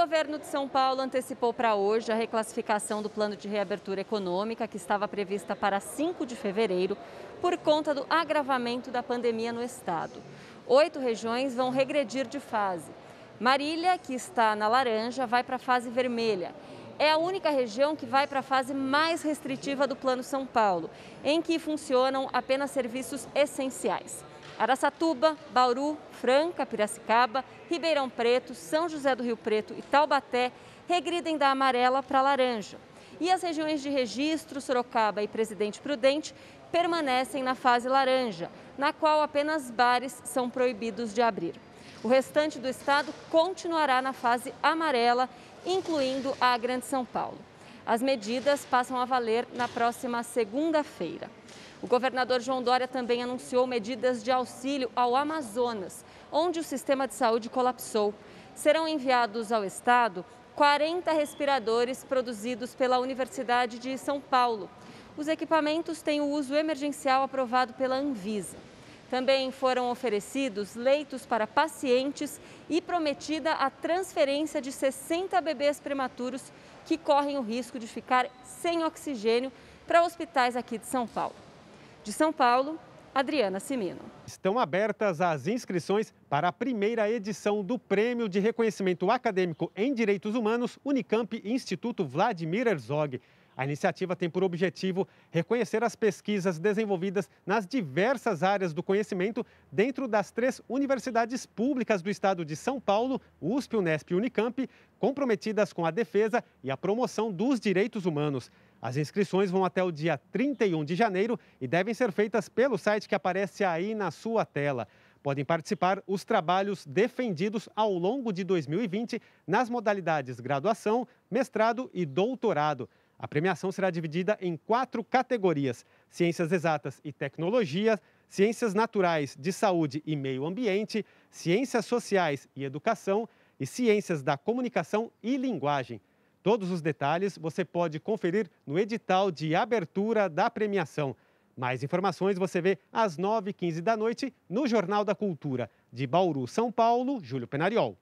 governo de São Paulo antecipou para hoje a reclassificação do plano de reabertura econômica, que estava prevista para 5 de fevereiro, por conta do agravamento da pandemia no estado. Oito regiões vão regredir de fase. Marília, que está na laranja, vai para a fase vermelha. É a única região que vai para a fase mais restritiva do Plano São Paulo, em que funcionam apenas serviços essenciais. Araçatuba, Bauru, Franca, Piracicaba, Ribeirão Preto, São José do Rio Preto e Taubaté regridem da amarela para laranja. E as regiões de Registro, Sorocaba e Presidente Prudente permanecem na fase laranja, na qual apenas bares são proibidos de abrir. O restante do estado continuará na fase amarela, incluindo a Grande São Paulo. As medidas passam a valer na próxima segunda-feira. O governador João Dória também anunciou medidas de auxílio ao Amazonas, onde o sistema de saúde colapsou. Serão enviados ao estado 40 respiradores produzidos pela Universidade de São Paulo. Os equipamentos têm o uso emergencial aprovado pela Anvisa. Também foram oferecidos leitos para pacientes e prometida a transferência de 60 bebês prematuros que correm o risco de ficar sem oxigênio para hospitais aqui de São Paulo. De São Paulo, Adriana Simino. Estão abertas as inscrições para a primeira edição do Prêmio de Reconhecimento Acadêmico em Direitos Humanos Unicamp Instituto Vladimir Herzog. A iniciativa tem por objetivo reconhecer as pesquisas desenvolvidas nas diversas áreas do conhecimento dentro das três universidades públicas do estado de São Paulo, USP, Unesp e Unicamp, comprometidas com a defesa e a promoção dos direitos humanos. As inscrições vão até o dia 31 de janeiro e devem ser feitas pelo site que aparece aí na sua tela. Podem participar os trabalhos defendidos ao longo de 2020 nas modalidades graduação, mestrado e doutorado. A premiação será dividida em quatro categorias: ciências exatas e tecnologia, ciências naturais de saúde e meio ambiente, ciências sociais e educação e ciências da comunicação e linguagem. Todos os detalhes você pode conferir no edital de abertura da premiação. Mais informações você vê às 9h15 da noite no Jornal da Cultura. De Bauru, São Paulo, Júlio Penariol.